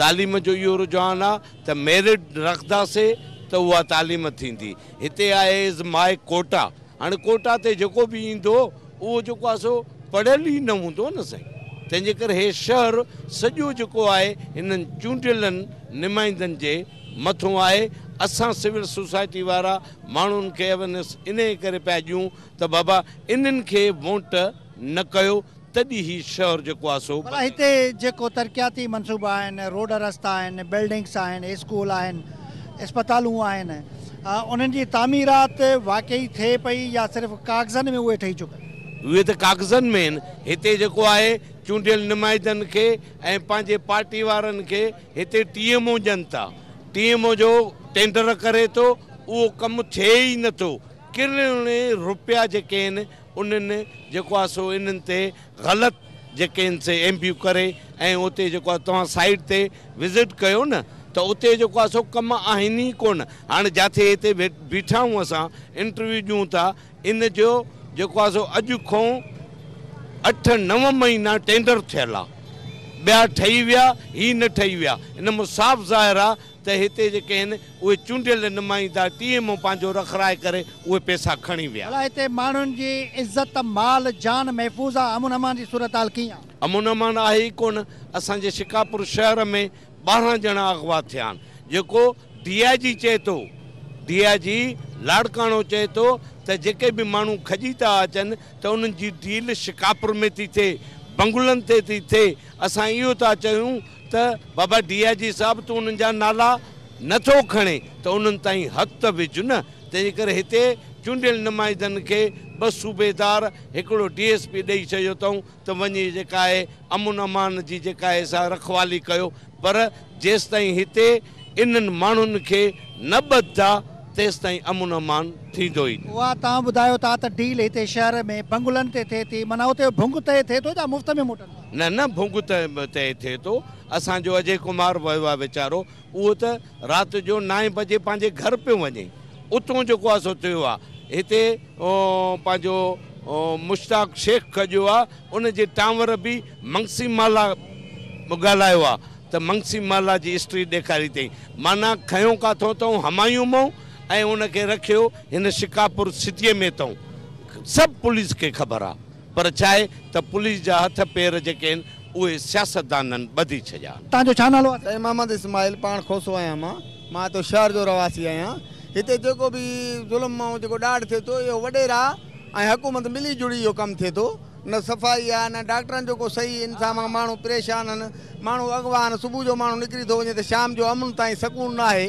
तालीम जो इहो रुझान आहे त मेरिट रखंदासीं त उहा तालीम थींदी हिते आहे इज़ माए कोटा हाणे कोटा ते जेको बि ईंदो उहो जेको आहे सो पढ़ियल ई न हूंदो न साईं तंहिंजे करे इहे शहर सॼो जेको आहे हिननि चूंडियल निमाइंदनि जे मथो आहे असां सिविल सोसाइटी वारा माण्हुनि खे अवेयरनेस इन करे पिया ॾियूं त बाबा इन्हनि खे वोट न कयो तॾहिं ई शहर जेको आहे सो हिते जेको तरक़ियाती मनसूबा आहिनि रोड रस्ता आहिनि बिल्डिंग्स आहिनि स्कूल आहिनि इस्पतालूं आहिनि उन्हनि जी तामीरात वाकई थिए पई या सिर्फ़ु कागज़नि में उहे ठही चुका उहे त कागज़नि में आहिनि हिते जेको आहे चूंडियल नुमाइंदनि खे ऐं पंहिंजे वारनि खे हिते ॾियनि था जो टेंडर करे थो उहो कमु थिए ई नथो जेके आहिनि उन्हनि जेको आहे सो इन्हनि ते ग़लति जेके आहिनि से एम पियूं करे ऐं उते जेको आहे तव्हां साइड ते विज़िट कयो न त उते जेको आहे सो कम आहिनि ई कोन हाणे जिते हिते बीठा आहियूं असां इंटरव्यू ॾियूं था इन जो जेको आहे सो अॼु खां अठ नव महीना टेंडर थियल आहे ॿिया ठही विया ई न ठही विया इनमें साफ़ु ज़ाहिर आहे त हिते जेके आहिनि उहे चूंडियल निमाईंदा टीह मो पंहिंजो रखराए करे उहे पैसा खणी विया हिते माण्हुनि जी इज़त माल जान महफ़ूज़ आहे अमून अमान आहे ई कोन असांजे शिकापुर शहर में ॿारहं ॼणा अगवा थिया आहिनि जेको जी चए थो डी जी लाड़काणो चए थो त जेके बि माण्हू खॼी था अचनि त उन्हनि जी शिकापुर में थी थिए बंगुलनि ते थी थिए असां इहो था चऊं त बाबा डी जी साहिबु तूं उन्हनि जा नाला नथो खणे त उन्हनि ताईं हथ विझ न तंहिंजे करे हिते चूंडियल नुमाइंदनि ॿ सूबेदार हिकिड़ो डी एस पी ॾेई छॾियो अथऊं त वञी जेका आहे अमान जी जेका आहे असां रखवाली कयो पर जेसिताईं हिते इन्हनि माण्हुनि खे न ॿधंदा तेसिताईं अमुन अमान थींदो ई उहा तव्हां ॿुधायो था त डील हिते शहर में ते न भुंग थिए थो असांजो अजय कुमार वियो आहे वीचारो उहो त राति जो नाए बजे पंहिंजे घर पियो वञे उतो जेको आहे सो थियो आहे हिते पंहिंजो मुश्ताक शेख कजो आहे उन जे टांवर बि मंगसीमाला ॻाल्हायो आहे त मंगसीमाला जी स्ट्री ॾेखारी अथई माना खयो किथो अथऊं हमायूंमऊं ऐं उनखे रखियो हिन शिकापुर सिटीअ में अथऊं सभु पुलिस खे ख़बर आहे पर छा आहे त पुलिस जा हथ पेर जेके आहिनि उहे सियासतदाननि ॿधी छॾिया तव्हांजो छा नालो आहे महमद इस्माहिल पाण खोसो आहियां मां मां शहर जो रहवासी आहियां हिते जेको बि ज़ुल्म ऐं जेको ॾाढ थिए थो इहो वॾेरा ऐं हुकूमत मिली जुली जो कमु थिए थो न सफ़ाई आहे न डॉक्टरनि जो को सही इंसान आहे माण्हू परेशान आहिनि माण्हू अॻुवा सुबुह जो माण्हू निकिरी थो वञे त शाम जो अमुन ताईं सुकून आहे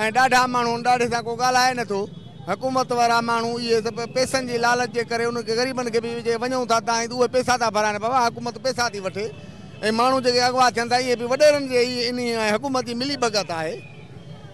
ऐं ॾाढा माण्हू ॾाढे सां को ॻाल्हाए नथो हुकूमत वारा माण्हू इहे सभु पैसनि जी लालच जे करे उनखे ग़रीबनि खे बि वञूं था त उहे पैसा था भराइनि बाबा हुकूमत पैसा थी वठे ऐं माण्हू जेके अॻु थियनि था इहे बि वॾेरनि इन हुकूमत मिली भॻत आहे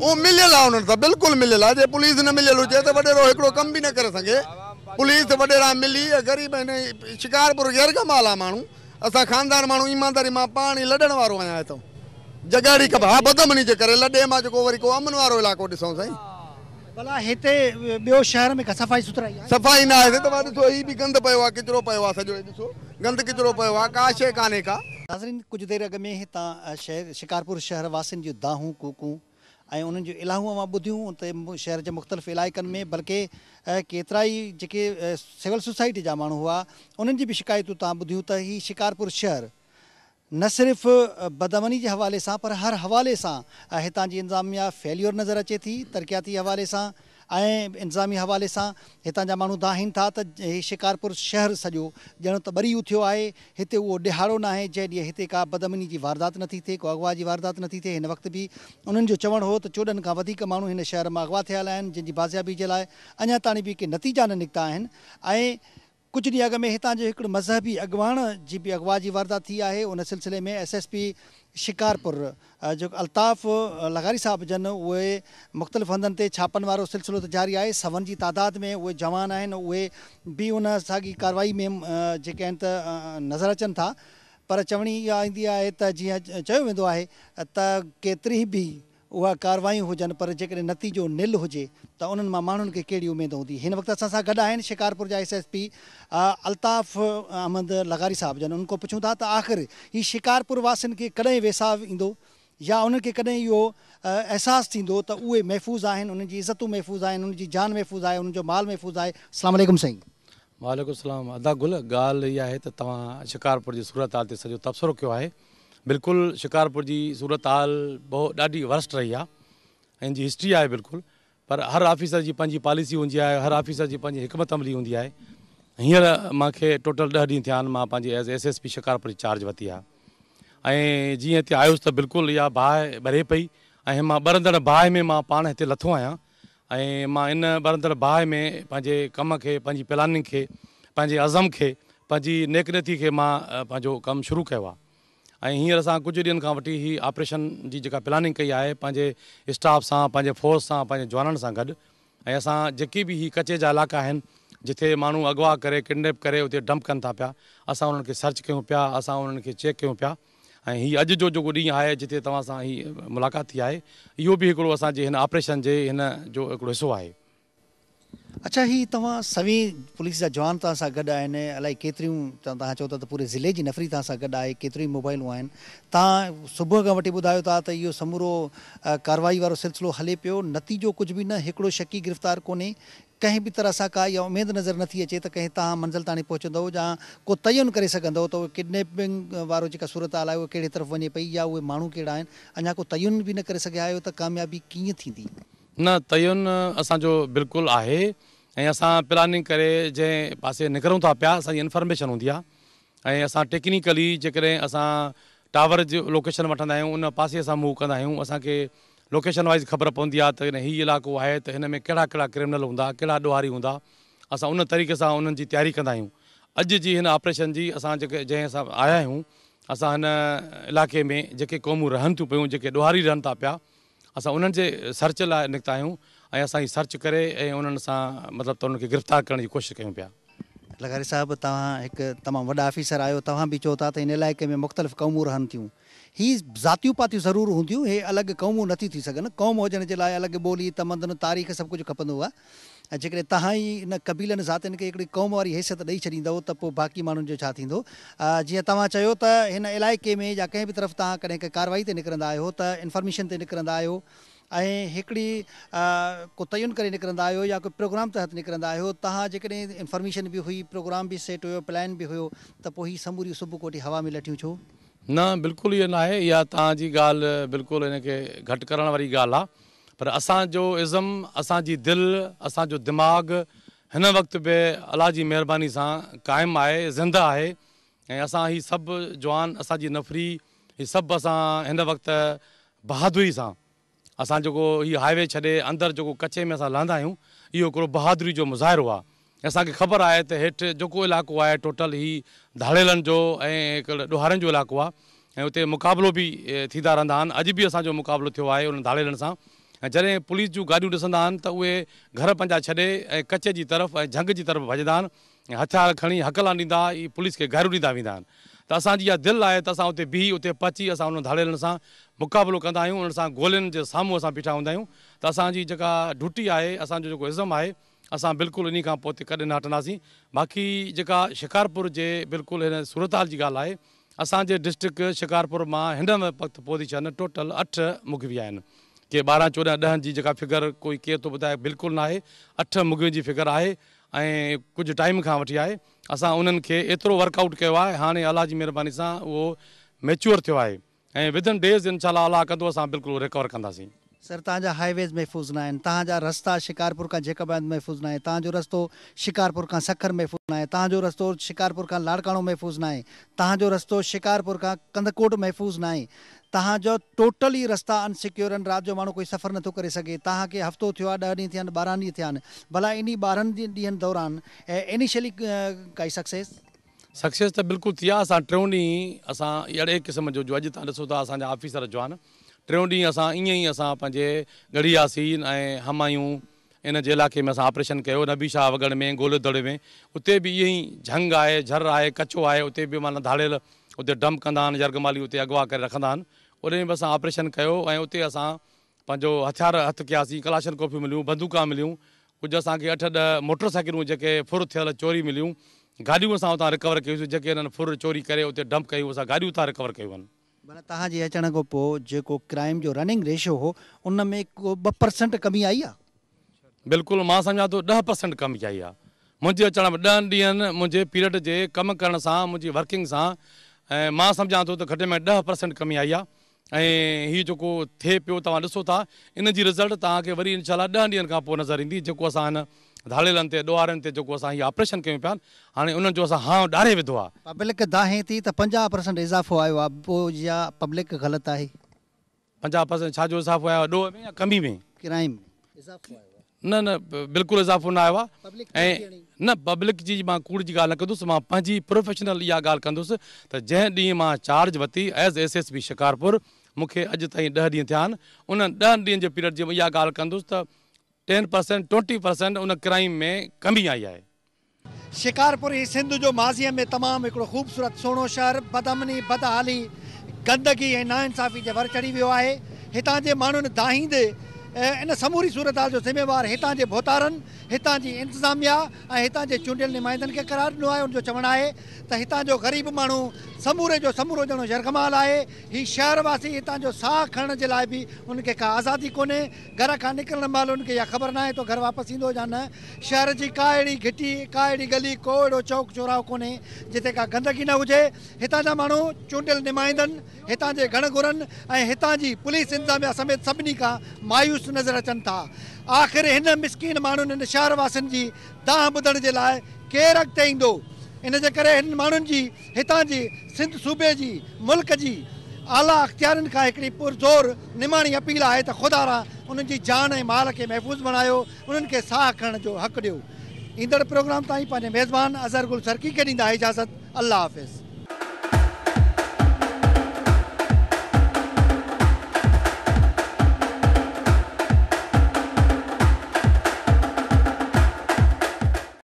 हू मिलियल आहे उन्हनि सां बिल्कुलु मिलियल आहे जे पुलिस न मिलियल हुजे त वॾेरो हिकिड़ो कमु बि न करे सघे पुलिस वॾेरा मिली ग़रीब हिन शिकारपुर गैरगमाल आहे माण्हू असां खानदार माण्हू ईमानदारी मां पाण ई लॾण वारो आहियां हितां जगाड़ी मां जेको वरी को अमन वारो इलाइक़ो ॾिसूं साईं भला हिते ॿियो शहर में सफ़ाई मां ॾिसो हीउ बि गंद पियो आहे ऐं उन्हनि जी इलाहूं मां ॿुधियूं उते शहर जे मुख़्तलिफ़ इलाइक़नि में बल्कि केतिरा ई जेके सिविल सोसाइटी जा माण्हू हुआ उन्हनि जी बि शिकायतूं तव्हां ॿुधियूं त हीउ शिकारपुर शहर न सिर्फ़ु बदमनी जे हवाले सां पर हर हवाले सां हितां जी इंतज़ामिया फेल्यूर नज़र अचे थी तरक़ियाती हवाले सां ऐं इंतज़ामी हवाले सां हितां जा माण्हू दाहिनि था त हे शिकारपुर शहर सॼो ॼण त ॿरी उथियो आहे हिते उहो ॾिहाड़ो न आहे जंहिं ॾींहुं हिते का बदमनी जी वारदात नथी थिए को अगवा जी वारदात नथी थिए हिन वक़्त बि उन्हनि जो चवण हो त चोॾहनि खां वधीक माण्हू हिन शहर मां अगवा थियल आहिनि जंहिंजी बाज़ियाबी जे लाइ अञा बि के नतीजा न निकिता आहिनि ऐं कुझु ॾींहुं अॻु में हितां जो हिकु मज़हबी अॻुवाण जी बि अॻुवा जी वारदात थी आहे उन सिलसिले में एस एस पी शिकारपुर जेको अल्ताफ़ लगारी साहिबु जन उहे मुख़्तलिफ़ हंधनि ते छापनि वारो सिलसिलो त जारी आहे सवन जी तादाद में उहे जवान आहिनि उहे बि उन साॻी कारवाई में जेके आहिनि त नज़र अचनि था पर चवणी इहा ईंदी आहे त जीअं चयो वेंदो आहे त केतिरी बि उहा कारवायूं हुजनि पर जेकॾहिं नतीजो निल हुजे त उन्हनि मां माण्हुनि खे कहिड़ी उमेदु हूंदी हिन वक़्तु असां सां गॾु आहिनि शिकारपुर जा S S P Altaf Ahmed Lagari साहिब जन उनखां पुछूं था त आख़िर ही शिकारपुर वासियुनि खे कॾहिं वेसाव ईंदो या उन्हनि खे कॾहिं इहो अहसासु थींदो त उहे महफ़ूज़ आहिनि उन्हनि जी इज़तूं महफ़ूज़ आहिनि उनजी जान महफ़ूज़ आहे उन्हनि जो माल महफ़ूज़ आहे त तव्हां शिकारपुर जी सूरताल ते सॼो तब्सो कयो आहे बिल्कुलु शिकारपुर जी सूरत हाल ब ॾाढी वर्स्ट रही आहे हिनजी हिस्ट्री आहे बिल्कुलु पर हर ऑफिसर जी पंहिंजी पॉलिसी हूंदी आहे हर ऑफिसर जी पंहिंजी हिकमत अमली हूंदी आहे हींअर मूंखे टोटल ॾह ॾींहं थिया आहिनि मां पंहिंजी S S S P Shikarpur जी चार्ज वरिती आहे ऐं जीअं हिते आयुसि त बिल्कुलु इहा बाहि ॿरे पई ऐं मां ॿरंदड़ बाहि में मां पाण हिते लथो आहियां ऐं मां इन ॿरंदड़ बाहि में पंहिंजे कम खे पंहिंजी प्लानिंग खे पंहिंजे अज़म खे पंहिंजी नेकनती खे मां पंहिंजो शुरू कयो ऐं हींअर असां कुझु ॾींहंनि खां वठी हीअ ऑपरेशन जी जेका कई आहे पंहिंजे स्टाफ सां पंहिंजे फोर्स सां पंहिंजे जवाननि सां गॾु ऐं असां जेकी बि कचे जा इलाइक़ा आहिनि जिथे माण्हू अॻु करे किडनेप करे उते डंप कनि था पिया असां उन्हनि खे सर्च कयूं पिया असां उन्हनि खे चेक कयूं पिया ऐं हीअ अॼु जो जेको ॾींहुं आहे जिते तव्हां सां हीअ मुलाक़ात थी आहे इहो बि हिकिड़ो असांजे हिन ऑपरेशन जे हिन जो हिकिड़ो हिसो आहे अच्छा ही तव्हां सभी पुलिस जा जवान तव्हां सां गॾु आहिनि इलाही केतिरियूं तव्हां चओ था त पूरे ज़िले जी नफ़री तव्हां सां गॾु आहे केतिरियूं मोबाइलूं आहिनि तव्हां सुबुह खां वठी ॿुधायो था त इहो समूरो कारवाई वारो सिलसिलो हले पियो नतीजो कुझु बि न हिकिड़ो शकी गिरफ़्तार कोन्हे कंहिं बि तरह सां का इहा उमेदु नज़र नथी अचे त कंहिं तव्हां मंज़िल ताणी पहुचंदव या को तयन करे सघंदव त उहो किडनैपिंग वारो जेका सूरत हाल आहे उहा कहिड़ी तरफ़ वञे पई या उहे माण्हू कहिड़ा आहिनि अञा को तयन बि न करे सघिया आहियो त कामयाबी कीअं थींदी न तयन असांजो बिल्कुलु आहे ऐं असां प्लानिंग करे जंहिं पासे निकिरूं था पिया असांजी इन्फॉर्मेशन हूंदी आहे ऐं असां टेक्नीकली जेकॾहिं असां टावर जो लोकेशन वठंदा आहियूं उन पासे सां मूव कंदा आहियूं असांखे लोकेशन वाइज़ ख़बर पवंदी आहे त हिन हीउ इलाइक़ो आहे त हिन में कहिड़ा कहिड़ा क्रिमिनल हूंदा कहिड़ा ॾोहारी हूंदा असां उन तरीक़े सां उन्हनि जी तयारी कंदा आहियूं अॼु जी हिन ऑपरेशन जी असां जेके जंहिं आया आहियूं असां हिन इलाइक़े में जेके क़ौमूं रहनि थियूं पियूं जेके ॾोहारी रहनि था पिया असां उन्हनि जे सर्च लाइ निकिता ऐं असांजी सर्च करे ऐं उन्हनि सां मतिलबु गिरफ़्तार करण जी कोशिशि कयूं पिया लगारी साहिबु तव्हां हिकु तमामु वॾा ऑफिसर आहियो तव्हां बि चओ था त हिन इलाइक़े में मुख़्तलिफ़ क़ौमूं रहनि थियूं हीअ ज़ातियूं पातियूं ज़रूरु हूंदियूं इहे अलॻि क़ौमूं नथियूं थी सघनि क़ौम हुजण जे लाइ अलॻि ॿोली तमंदन तारीख़ सभु कुझु खपंदो आहे ऐं जेकॾहिं तव्हां ई हिन क़बीलनि ज़ातियुनि खे हिकिड़ी क़ौम वारी हैसियत ॾेई छॾींदव त पोइ बाक़ी माण्हुनि जो छा थींदो जीअं तव्हां चयो त हिन इलाइक़े में या कंहिं बि तरफ़ तव्हां कॾहिं कारवाई ते निकिरंदा आहियो त इंफॉर्मेशन ते निकिरंदा आहियो ऐं हिकिड़ी तयुनि करे निकरंदा आहियो या कोई प्रोग्राम तहत निकिरंदा आहियो तव्हां जेकॾहिं इंफॉर्मेशन बि हुई प्रोग्राम बि सेट हुयो प्लान बि हुयो त पोइ समूरी सुबुह कोठी हवा में लठियूं छो न बिल्कुलु इहा न आहे इहा तव्हांजी ॻाल्हि बिल्कुलु हिनखे घटि करण वारी ॻाल्हि आहे पर असांजो इज़म असांजी दिलि असांजो दिमाग़ हिन वक़्त बि अलाह जी महिरबानी सां क़ाइमु आहे ज़िंदा आहे ऐं असां हीउ सभु जवान असांजी नफ़री हीउ सभु असां हिन बहादुरी सां असां जेको हाईवे छॾे अंदरु जेको कचे में असां लहंदा आहियूं इहो हिकिड़ो बहादुरी जो मुज़ो आहे असांखे ख़बर आहे त हेठि जेको इलाइक़ो आहे टोटल ही धारेलनि जो ऐं जो इलाइक़ो आहे ऐं उते मुक़ाबलो बि थींदा रहंदा आहिनि अॼु बि असांजो मुक़ाबलो थियो आहे उन धाड़ियलनि सां ऐं जॾहिं पुलिस जूं गाॾियूं ॾिसंदा आहिनि त उहे घर पंजा छॾे ऐं कचे जी तरफ़ ऐं झंग जी तरफ़ भॼंदा आहिनि ऐं खणी हकला ॾींदा ई पुलिस खे गारियूं ॾींदा वेंदा आहिनि त असांजी इहा दिलि आहे त असां बीह उते पची असां मुक़ाबिलो कंदा आहियूं सां गोलियुनि जे साम्हूं असां बीठा हूंदा आहियूं त असांजी जेका ड्यूटी आहे असांजो जेको इज़म आहे असां बिल्कुलु इन खां पोइ कॾहिं न हटंदासीं बाक़ी जेका शिकारपुर जे बिल्कुलु हिन सूरताल जी ॻाल्हि आहे असांजे डिस्ट्रिक शिकारपुर मां हिन वक़्तु पोज़ीशन टोटल अठ मुगवी आहिनि के ॿारहं चोॾहं ॾहनि जी जेका फिग़र कोई केरु थो ॿुधाए बिल्कुलु न आहे अठ मुगवी जी फिगर आहे ऐं कुझु टाइम खां वठी आहे असां उन्हनि खे एतिरो वर्कआउट कयो आहे हाणे अलाह जी महिरबानी सां उहो मेच्योर थियो आहे ऐं तव्हांजा हाईवेज़ महफ़ूज़ न आहिनि तव्हांजा रस्ता शिकारपुर खां जेकाब महफ़ूज़ नाहे तव्हांजो रस्तो शिकारपुर खां सखर महफ़ूज़ न आहे तव्हांजो रस्तो शिकारपुर खां लाड़काणो महफ़ूज़ न आहे तव्हांजो रस्तो शिकारपुर खां कंदकोट महफ़ूज़ नाहे तव्हांजा टोटली रस्ता अनसिक्योर आहिनि राति जो माण्हू कोई सफ़र नथो करे सघे तव्हांखे हफ़्तो थियो आहे ॾह ॾींहं थिया आहिनि ॿारहं ॾींहं थिया आहिनि भला इन ॿारहनि दौरान इनिशियली काई सक्सेस सक्सेस त बिल्कुलु थी आहे असां टियों ॾींहुं असां अहिड़े क़िस्म जो अॼु तव्हां ॾिसो था असांजा ऑफिसर जो टियों ॾींहुं असां ईअंई असां पंहिंजे घड़ी ऐं हमायूं जे इलाइक़े में असां ऑपरेशन कयो शाह वगड़ में गोलदड़ में उते बि ईअं ई झंग आहे झर आहे कचो आहे उते बि माना धारियल उते डम कंदा आहिनि जर्गमाली उते अॻु करे रखंदा आहिनि उते बि असां ऑपरेशन कयो ऐं उते असां पंहिंजो हथियार हथु कयासीं कलाशन कॉफ़ी मिलियूं बंदूका मिलियूं कुझु असांखे अठ ॾह फुर थियल चोरी मिलियूं गाॾियूं असां हुतां रिकवर कयूंसीं जेके हिननि फुर चोरी करे उते डंप कयूं असां गाॾियूं था रिकवर कयूं तव्हांजे अचण खां पोइ जेको क्राइम जो रनिंगो परसेंट कमी आई आहे बिल्कुलु मां सम्झा थो ॾह परसेंट कमी आई आहे मुंहिंजे अचण में ॾह ॾींहंनि मुंहिंजे पीरियड जे कमु करण सां मुंहिंजी वर्किंग सां ऐं मां सम्झा थो त घटि में ॾह पर्सेंट कमी आई आहे ऐं जेको थिए पियो तव्हां ॾिसो था इन जी रिज़ल्ट तव्हांखे वरी इनशा ॾह ॾींहनि खां पोइ नज़र ईंदी जेको असां हिन धालियलनि ते ॾुआरनि ते जेको असां इहो ऑपरेशन कयूं पिया हाणे उन्हनि जो हाउ ॾारे विधो आहे छाजो इज़ाफ़ो आयो आहे न न बिल्कुलु इज़ाफ़ो न आयो आहे ऐं न पब्लिक जी मां कूड़ जी ॻाल्हि न कंदुसि मां पंहिंजी प्रोफेशनल इहा ॻाल्हि कंदुसि त जंहिं ॾींहुं मां चार्ज वरिती as S S P Shikarpur मूंखे अॼु ताईं ॾह ॾींहं थिया आहिनि उन ॾह ॾींहंनि जे पीरियड जी इहा ॻाल्हि कंदुसि त टेन परसेंट ट्वेंटी परसेंट उन क्राइम में कमी आई आहे शिकारपुरी सिंध जो माज़ीअ में तमामु हिकिड़ो ख़ूबसूरत सोणो शहर बदमनी बदहाली गंदगी ऐं नाइंसाफ़ी जे वर चढ़ी वियो आहे हितां जे माण्हुनि दाहिद ऐं इन समूरी सूरताल जो ज़िमेवारु हितां जे बोतारनि हितां जी इंतिज़ामिया ऐं हितां जे चूंडियल निमाइंदनि खे करार ॾिनो आहे उनजो चवणु आहे त हितां जो ग़रीब माण्हू समूरे जो समूरो ॼणो जरगमाल आहे हीअ शहरवासी हितां जो साहु खणण जे लाइ बि उनखे का आज़ादी कोन्हे घर खां निकिरण महिल उन्हनि खे इहा ख़बर न आहे त घर वापसि ईंदो या न शहर जी का अहिड़ी घिटी का अहिड़ी गली को अहिड़ो चौक चोराव कोन्हे जिते का गंदगी न हुजे हितां जा माण्हू चूंडियल निमाईंदनि हितां जे घण घुरनि ऐं हितां जी पुलिस इंतामिया समेत सभिनी खां मायूस दुरुस्त नज़र अचन था आखिर इन मिसकिन माण्हुनि हिन शहर वासियुनि जी दाह ॿुधण जे लाइ केरु अॻिते ईंदो इनजे करे हिन हितां जी सिंध सूबे की मुल्क की आला अख़्तियारनि खां हिकिड़ी पुरज़ोर निमाणी अपील है त ख़ुदा उन्हनि जान ए माल के महफ़ूज़ बणायो उन्हनि साह खण खणण जो हक़ु ॾियो ईंदड़ प्रोग्राम तीन मेज़बान अजहर गुल सरकी के ॾींदा इजाज़त अल्लाह हाफ़िज़